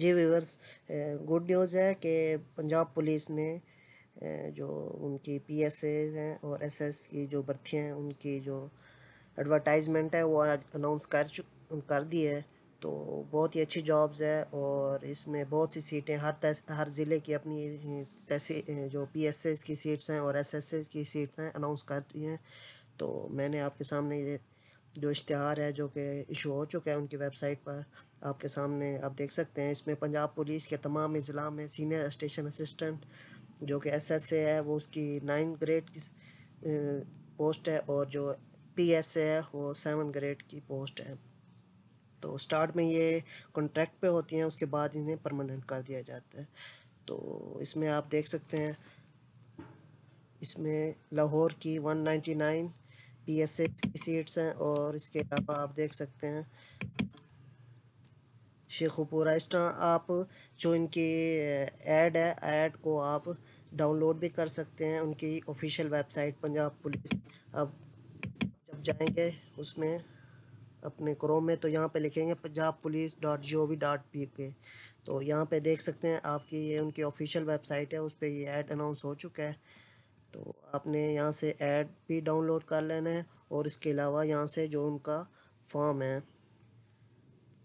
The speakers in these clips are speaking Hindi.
जी वीवर्स गुड न्यूज़ है कि पंजाब पुलिस ने जो उनकी पी एस ए हैं और एस एस की जो भर्तियाँ हैं उनकी जो एडवर्टाइजमेंट है वो आज अनाउंस कर चुक कर दी है तो बहुत ही अच्छी जॉब्स है और इसमें बहुत सी सीटें हर हर ज़िले की अपनी तहसी जो पी एस एस की सीट्स हैं और एस एस एस की सीट्स हैं अनाउंस कर दी हैं तो मैंने आपके सामने ये जो इश्तहार है जो कि इशू हो चुका है उनकी वेबसाइट पर आपके सामने आप देख सकते हैं इसमें पंजाब पुलिस के तमाम अज़ला में सीनियर स्टेशन असिस्टेंट जो कि एस एस ए है वो उसकी नाइन ग्रेड की पोस्ट है और जो पी एस ए है वो सेवन ग्रेड की पोस्ट है तो स्टार्ट में ये कॉन्ट्रैक्ट पे होती हैं उसके बाद इन्हें परमानेंट कर दिया जाता है तो इसमें आप देख सकते हैं इसमें लाहौर की 199 पीएसए की सीट्स हैं और इसके अलावा आप देख सकते हैं शेखुपुरा इस तरह आप जो इनकी ऐड है ऐड को आप डाउनलोड भी कर सकते हैं उनकी ऑफिशियल वेबसाइट पंजाब पुलिस अब जब जाएंगे उसमें अपने क्रोम में तो यहाँ पे लिखेंगे Punjab police dot G O V dot P K तो यहाँ पे देख सकते हैं आपकी ये उनकी ऑफिशियल वेबसाइट है उस पर ये ऐड अनाउंस हो चुका है तो आपने यहाँ से ऐड भी डाउनलोड कर लेना है और इसके अलावा यहाँ से जो उनका फॉर्म है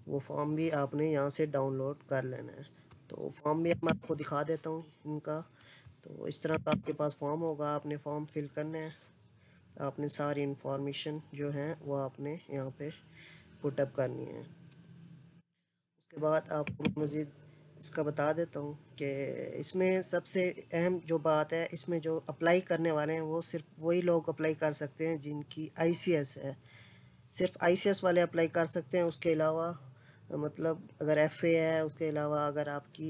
वो फॉर्म भी आपने यहाँ से डाउनलोड कर लेना है तो फॉर्म भी मैं आपको दिखा देता हूँ इनका तो इस तरह का आपके पास फॉर्म होगा आपने फॉर्म फिल करना है आपने सारी इंफॉर्मेशन जो है वो आपने यहाँ पे पुटअप करनी है उसके बाद आपको मज़ीद इसका बता देता हूँ कि इसमें सबसे अहम जो बात है इसमें जो अप्लाई करने वाले हैं वो सिर्फ वही लोग अप्लाई कर सकते हैं जिनकी आईसीएस है सिर्फ आईसीएस वाले अप्लाई कर सकते हैं उसके अलावा मतलब अगर एफ़ ए है उसके अलावा अगर आपकी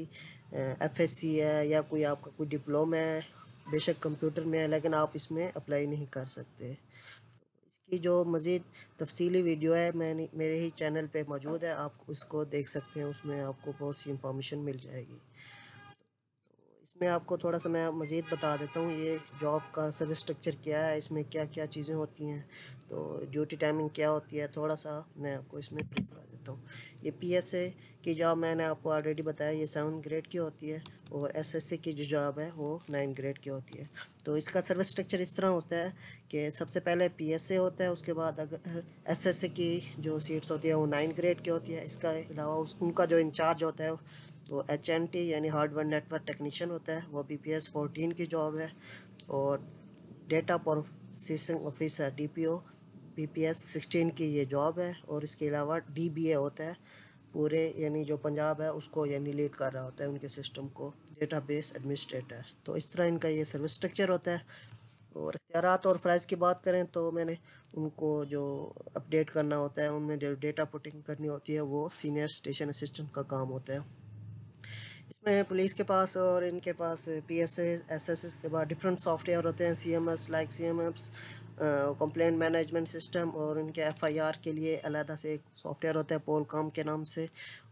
एफ एस सी है या कोई आपका कोई डिप्लोमा है बेशक कंप्यूटर में है लेकिन आप इसमें अप्लाई नहीं कर सकते इसकी जो मज़ीद तफसीली वीडियो है मैंने मेरे ही चैनल पे मौजूद है आप उसको देख सकते हैं उसमें आपको बहुत सी इंफॉर्मेशन मिल जाएगी इसमें आपको थोड़ा सा मैं मज़ीद बता देता हूँ ये जॉब का सर्विस स्ट्रक्चर क्या है इसमें क्या क्या चीज़ें होती हैं तो ड्यूटी टाइमिंग क्या होती है थोड़ा सा मैं आपको इसमें देता हूँ ये पी एस ए की जॉब मैंने आपको ऑलरेडी बताया ये सेवन ग्रेड की होती है और एस एस सी की जो जॉब है वो नाइन ग्रेड की होती है तो इसका सर्विस स्ट्रक्चर इस तरह होता है कि सबसे पहले पी एस ए होता है उसके बाद अगर एस एस सी की जो सीट्स होती है वो नाइन ग्रेड की होती है इसके अलावा उस उनका जो इंचार्ज होता है वो एच एन टी यानी हार्डवेयर नेटवर्क टेक्नीशियन होता है वो बी पी एस फोर्टीन की जॉब है और data processing officer D P O B P S sixteen की ये जॉब है और इसके अलावा डी बी ए होता है पूरे यानी जो पंजाब है उसको यानी लीड कर रहा होता है उनके सिस्टम को डेटा बेस एडमिनिस्ट्रेटर तो इस तरह इनका ये सर्विस स्ट्रक्चर होता है और अख्तियारत और फ़्राइज़ की बात करें तो मैंने उनको जो अपडेट करना होता है उनमें जो डेटा पुटिंग करनी होती है वो सीनियर स्टेशन असिस्टेंट का काम होता है इसमें पुलिस के पास और इनके पास P S S S S के बाद डिफरेंट सॉफ्टवेयर होते हैं C M S like C M apps complaint management system और इनके एफआईआर के लिए अलहदा से एक सॉफ्टवेयर होता है पोल काम के नाम से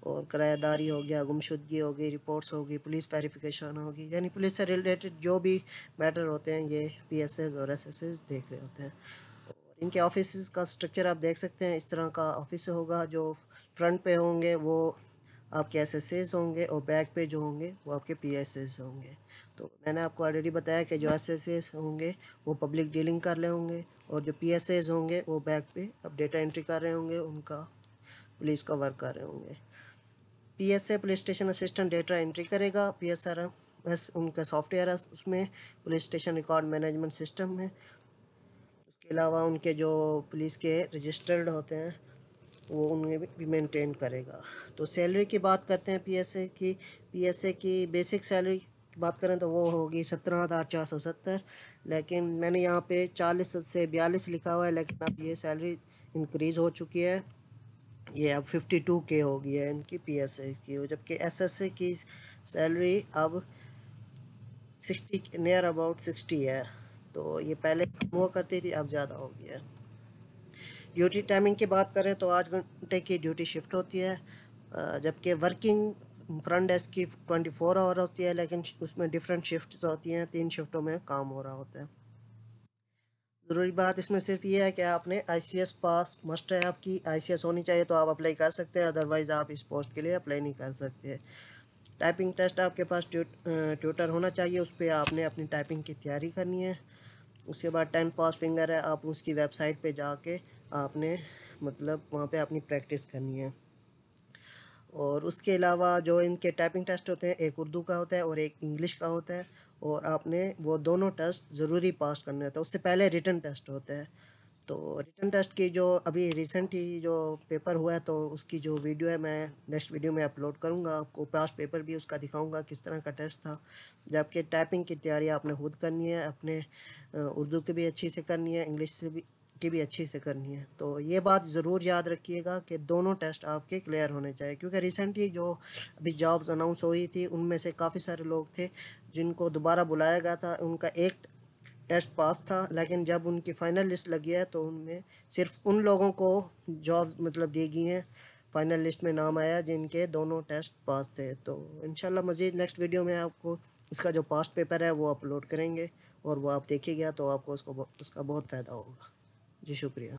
और किरायादारी हो गया गुमशुदगी होगी रिपोर्ट्स होगी पुलिस वेरिफिकेशन होगी यानी पुलिस से रिलेटेड जो भी मैटर होते हैं ये पी और एस देख रहे होते हैं इनके ऑफिस का स्ट्रक्चर आप देख सकते हैं इस तरह का ऑफिस होगा जो फ्रंट पे होंगे वो आपके एस होंगे और बैक पे जो होंगे वो आपके पी होंगे तो मैंने आपको ऑलरेडी बताया कि जो एस होंगे वो पब्लिक डीलिंग कर रहे होंगे और जो पी होंगे वो बैक पे अब डेटा एंट्री कर रहे होंगे उनका पुलिस का वर्क कर रहे होंगे P S A police station assistant data entry करेगा पी एस आर बस उनका सॉफ्टवेयर है उसमें police station record management system है उसके अलावा उनके जो पुलिस के रजिस्टर्ड होते हैं वो उन्हें भी मेंटेन करेगा तो सैलरी की बात करते हैं पीएसए की पीएसए की बेसिक सैलरी बात करें तो वो होगी सत्रह हज़ार चार सौ सत्तर लेकिन मैंने यहाँ पे चालीस से बयालीस लिखा हुआ है लेकिन अब ये सैलरी इंक्रीज़ हो चुकी है ये अब फिफ्टी टू के हो गई है इनकी पी एस ए की जबकि एस एस ए की सैलरी अब सिक्सटी नियर अबाउट सिक्सटी है तो ये पहले कम हुआ करती थी अब ज़्यादा हो गई है ड्यूटी टाइमिंग की बात करें तो आठ घंटे की ड्यूटी शिफ्ट होती है जबकि वर्किंग फ्रंट डेस्क की ट्वेंटी फोर आवर होती है लेकिन उसमें डिफरेंट शिफ्ट्स होती हैं तीन शिफ्टों में काम हो रहा होता है ज़रूरी बात इसमें सिर्फ ये है कि आपने एस पास मस्ट है आपकी एस होनी चाहिए तो आप अप्लाई कर सकते हैं अदरवाइज़ आप इस पोस्ट के लिए अप्लाई नहीं कर सकते टाइपिंग टेस्ट आपके पास ट्यूटर होना चाहिए उस पर आपने अपनी टाइपिंग की तैयारी करनी है उसके बाद टेन फास्ट फिंगर है आप उसकी वेबसाइट पे जाके आपने मतलब वहाँ पे अपनी प्रैक्टिस करनी है और उसके अलावा जो इनके टाइपिंग टेस्ट होते हैं एक उर्दू का होता है और एक इंग्लिश का होता है और आपने वो दोनों टेस्ट ज़रूरी पास करने होते हैं उससे पहले रिटर्न टेस्ट होता है तो रिटर्न टेस्ट की जो अभी रिसेंट ही जो पेपर हुआ है तो उसकी जो वीडियो है मैं नेक्स्ट वीडियो में अपलोड करूँगा आपको पास्ट पेपर भी उसका दिखाऊँगा किस तरह का टेस्ट था जबकि टाइपिंग की तैयारी आपने खुद करनी है अपने उर्दू की भी अच्छी से करनी है इंग्लिश से भी की भी अच्छी से करनी है तो ये बात ज़रूर याद रखिएगा कि दोनों टेस्ट आपके क्लियर होने चाहिए क्योंकि रिसेंटली जो अभी जॉब्स अनाउंस हुई थी उनमें से काफ़ी सारे लोग थे जिनको दोबारा बुलाया गया था उनका एक टेस्ट पास था लेकिन जब उनकी फाइनल लिस्ट लगी है तो उनमें सिर्फ उन लोगों को जॉब्स मतलब दी गई हैं फाइनल लिस्ट में नाम आया जिनके दोनों टेस्ट पास थे तो इन मज़ीद नेक्स्ट वीडियो में आपको इसका जो पास्ट पेपर है वो अपलोड करेंगे और वो आप देखिएगा तो आपको उसको उसका बहुत फ़ायदा होगा जी शुक्रिया